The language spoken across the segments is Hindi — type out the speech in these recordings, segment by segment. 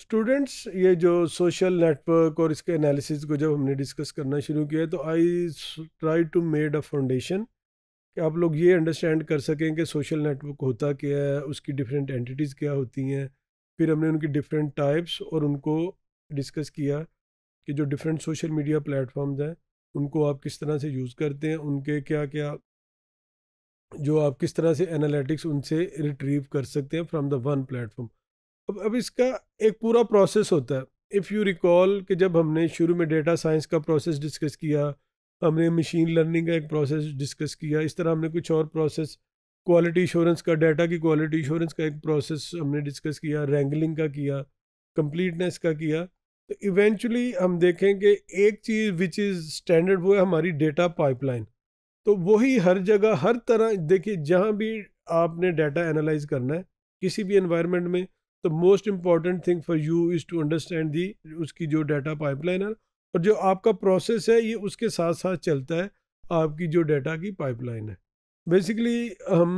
स्टूडेंट्स ये जो सोशल नेटवर्क और इसके एनालिसिस को जब हमने डिस्कस करना शुरू किया तो I try to made a foundation कि आप लोग ये अंडरस्टैंड कर सकें कि सोशल नेटवर्क होता क्या है उसकी डिफरेंट एंटिटीज़ क्या होती हैं फिर हमने उनकी डिफरेंट टाइप्स और उनको डिस्कस किया कि जो डिफरेंट सोशल मीडिया प्लेटफॉर्म्स हैं उनको आप किस तरह से यूज़ करते हैं उनके क्या क्या जो आप किस तरह से एनालिटिक्स उनसे रिट्रीव कर सकते हैं फ्रॉम द वन प्लेटफॉर्म अब अब इसका एक पूरा प्रोसेस होता है इफ़ यू रिकॉल कि जब हमने शुरू में डेटा साइंस का प्रोसेस डिस्कस किया हमने मशीन लर्निंग का एक प्रोसेस डिस्कस किया इस तरह हमने कुछ और प्रोसेस क्वालिटी इंश्योरेंस का डाटा की क्वालिटी इंश्योरेंस का एक प्रोसेस हमने डिस्कस किया रैंगलिंग का किया कंप्लीटनेस का किया तो इवेंचुअली हम देखें कि एक चीज़ विच इज़ स्टैंडर्ड वो है हमारी डेटा पाइपलाइन तो वही हर जगह हर तरह देखिए जहाँ भी आपने डाटा एनालाइज करना है किसी भी एनवायरनमेंट में तो most important thing for you is to understand the उसकी जो डाटा पाइपलाइन है और जो आपका प्रोसेस है ये उसके साथ साथ चलता है आपकी जो डाटा की पाइपलाइन है बेसिकली हम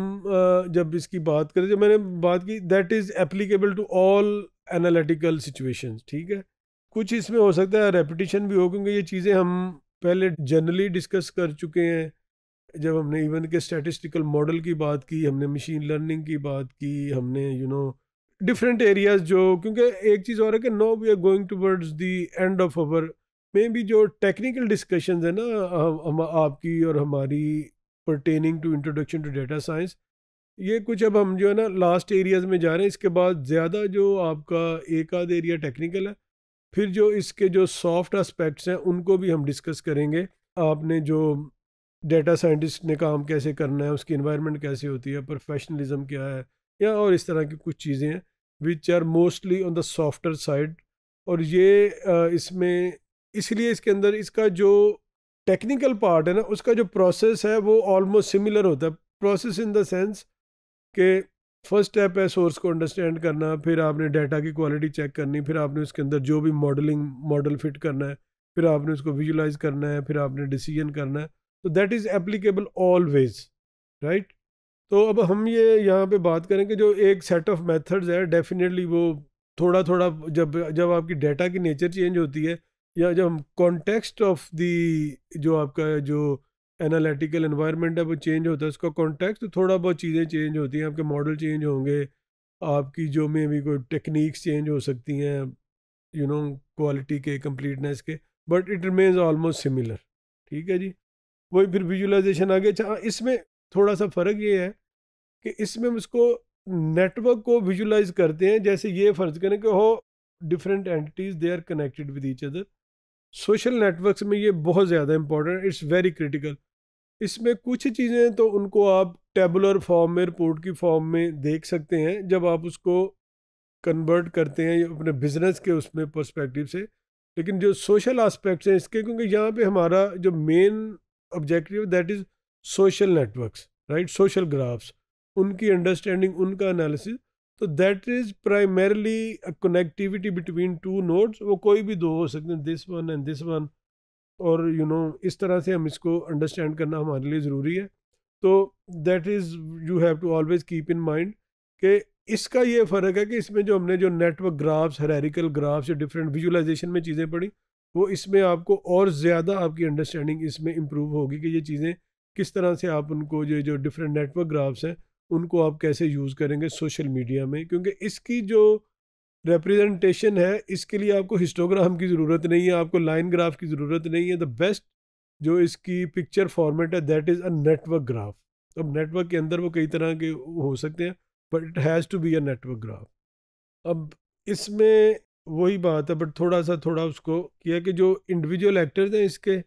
जब इसकी बात करें जब मैंने बात की that is applicable to all analytical situation ठीक है कुछ इसमें हो सकता है रेपिटेशन भी हो क्योंकि ये चीज़ें हम पहले जनरली डिस्कस कर चुके हैं जब हमने इवन के स्टैटिस्टिकल मॉडल की बात की हमने मशीन लर्निंग की बात की हमने you you know know, different areas जो क्योंकि एक चीज़ और है कि no we are going towards the end of our maybe जो टेक्निकल डिस्कशन है ना हम, हम आपकी और हमारी pertaining to introduction to data science ये कुछ अब हम जो है ना लास्ट एरियाज में जा रहे हैं इसके बाद ज़्यादा जो आपका एक आध एरिया टेक्निकल है फिर जो इसके जो सॉफ्ट आस्पेक्ट्स हैं उनको भी हम डिस्कस करेंगे आपने जो डेटा साइंटिस्ट ने काम कैसे करना है उसकी इन्वायरमेंट कैसे होती है प्रोफेशनलिज्म क्या है या और इस तरह की कुछ चीज़ें हैं which are mostly on the software side और ये इसमें इसलिए इसके अंदर इसका जो टेक्निकल पार्ट है ना उसका जो प्रोसेस है वो ऑलमोस्ट सिमिलर होता है प्रोसेस इन द सेंस के फर्स्ट स्टेप है सोर्स को अंडरस्टैंड करना फिर आपने डाटा की क्वालिटी चेक करनी फिर आपने उसके अंदर जो भी मॉडलिंग मॉडल फिट करना है फिर आपने उसको विजुलाइज करना है फिर आपने डिसीजन करना है तो that is applicable always right तो अब हम ये यहाँ पे बात करें कि जो एक सेट ऑफ मेथड्स है डेफिनेटली वो थोड़ा थोड़ा जब जब आपकी डेटा की नेचर चेंज होती है या जब हम कॉन्टेक्स्ट ऑफ दी जो आपका जो एनालिटिकल इन्वायरमेंट है वो चेंज होता है उसका कॉन्टेक्स्ट थोड़ा बहुत चीज़ें चेंज होती हैं आपके मॉडल चेंज होंगे आपकी जो में भी कोई टेक्निक्स चेंज हो सकती हैं यू नो क्वालिटी के कंप्लीटनेस के but it remains almost similar ठीक है जी वही फिर विजुलाइजेशन आ गया अच्छा इसमें थोड़ा सा फ़र्क ये है कि इसमें हम इसको नेटवर्क को विजुलाइज करते हैं जैसे ये फर्ज करें कि हो different entities they are connected with each other social networks में ये बहुत ज़्यादा इंपॉर्टेंट इट्स वेरी क्रिटिकल इसमें कुछ चीज़ें तो उनको आप टेबुलर फॉर्म में रिपोर्ट की फॉर्म में देख सकते हैं जब आप उसको कन्वर्ट करते हैं अपने बिजनेस के उसमें पर्सपेक्टिव से लेकिन जो सोशल आस्पेक्ट्स हैं इसके क्योंकि यहाँ पे हमारा जो main objective that is social networks right social graphs उनकी अंडरस्टैंडिंग उनका एनालिसिस तो that is primarily connectivity between two nodes वो कोई भी दो हो सकते हैं this one and this one और यू you नो know, इस तरह से हम इसको अंडरस्टैंड करना हमारे लिए ज़रूरी है तो that is you have to always keep in mind कि इसका ये फ़र्क है कि इसमें जो हमने जो नेटवर्क ग्राफ्स हरेरिकल ग्राफ्स या डिफरेंट विजुलाइजेशन में चीज़ें पढ़ी वो इसमें आपको और ज़्यादा आपकी अंडरस्टैंडिंग इसमें इम्प्रूव होगी कि ये चीज़ें किस तरह से आप उनको जो जो डिफरेंट नेटवर्क ग्राफ्स हैं उनको आप कैसे यूज़ करेंगे सोशल मीडिया में क्योंकि इसकी जो रिप्रेजेंटेशन है इसके लिए आपको हिस्टोग्राम की ज़रूरत नहीं है आपको लाइन ग्राफ की ज़रूरत नहीं है द बेस्ट जो इसकी पिक्चर फॉर्मेट है that is a network graph अब नेटवर्क के अंदर वो कई तरह के हो सकते हैं but it has to be a network graph अब इसमें वही बात है बट थोड़ा सा थोड़ा उसको किया कि जो इंडिविजुअल एक्टर्स हैं इसके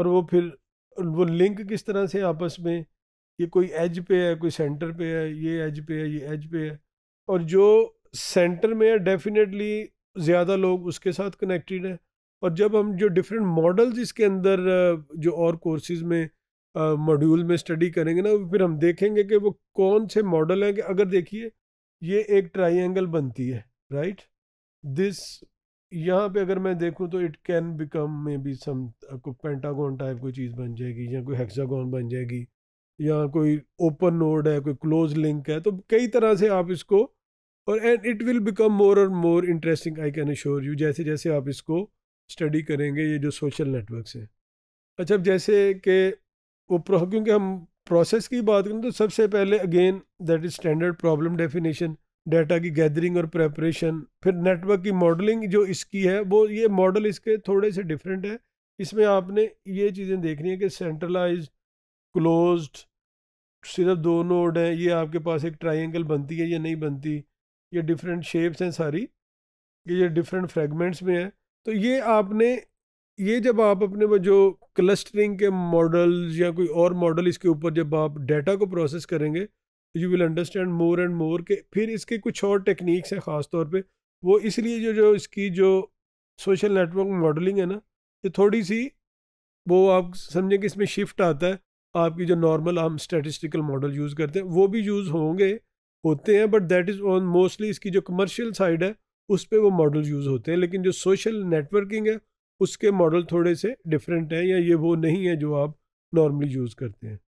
और वो फिर वो लिंक किस तरह से आपस में ये कोई एज पे है कोई सेंटर पे है ये एज पे है ये एज पे है और जो सेंटर में है डेफिनेटली ज़्यादा लोग उसके साथ कनेक्टेड हैं और जब हम जो डिफरेंट मॉडल्स इसके अंदर जो और कोर्सेज में मॉड्यूल में स्टडी करेंगे ना फिर हम देखेंगे कि वो कौन से मॉडल हैं कि अगर देखिए ये एक ट्राइंगल बनती है राइट दिस यहाँ पे अगर मैं देखूँ तो it can become maybe some pentagon type कोई चीज़ बन जाएगी या कोई हेक्सागोन बन जाएगी या कोई ओपन नोड है कोई क्लोज लिंक है तो कई तरह से आप इसको और and it will become more और more interesting I can sure you जैसे जैसे आप इसको स्टडी करेंगे ये जो सोशल नेटवर्क्स हैं अच्छा जैसे कि वो क्योंकि हम प्रोसेस की बात करें तो सबसे पहले again that is standard problem definition data की गैदरिंग और प्रेपरेशन फिर नेटवर्क की मॉडलिंग जो इसकी है वो ये मॉडल इसके थोड़े से डिफरेंट है इसमें आपने ये चीज़ें देखनी है कि सेंट्रलाइज क्लोज्ड सिर्फ दो नोड हैं ये आपके पास एक ट्राइंगल बनती है या नहीं बनती ये डिफरेंट शेप्स हैं सारी ये डिफरेंट फ्रेगमेंट्स में है तो ये आपने ये जब आप अपने वो जो क्लस्टरिंग के मॉडल या कोई और मॉडल इसके ऊपर जब आप डेटा को प्रोसेस करेंगे you will understand more and more के फिर इसके कुछ और टेक्निक्स हैं ख़ास तौर पे वो इसलिए जो जो इसकी जो सोशल नेटवर्क मॉडलिंग है ना ये थोड़ी सी वो आप समझें कि इसमें शिफ्ट आता है आपकी जो नॉर्मल हम स्टेटिस्टिकल मॉडल यूज़ करते हैं वो भी यूज़ होंगे होते हैं but that is on mostly इसकी जो कमर्शियल साइड है उस पर वो मॉडल यूज़ होते हैं लेकिन जो सोशल नेटवर्किंग है उसके मॉडल थोड़े से डिफरेंट हैं या ये वो नहीं है जो आप नॉर्मली यूज़ करते हैं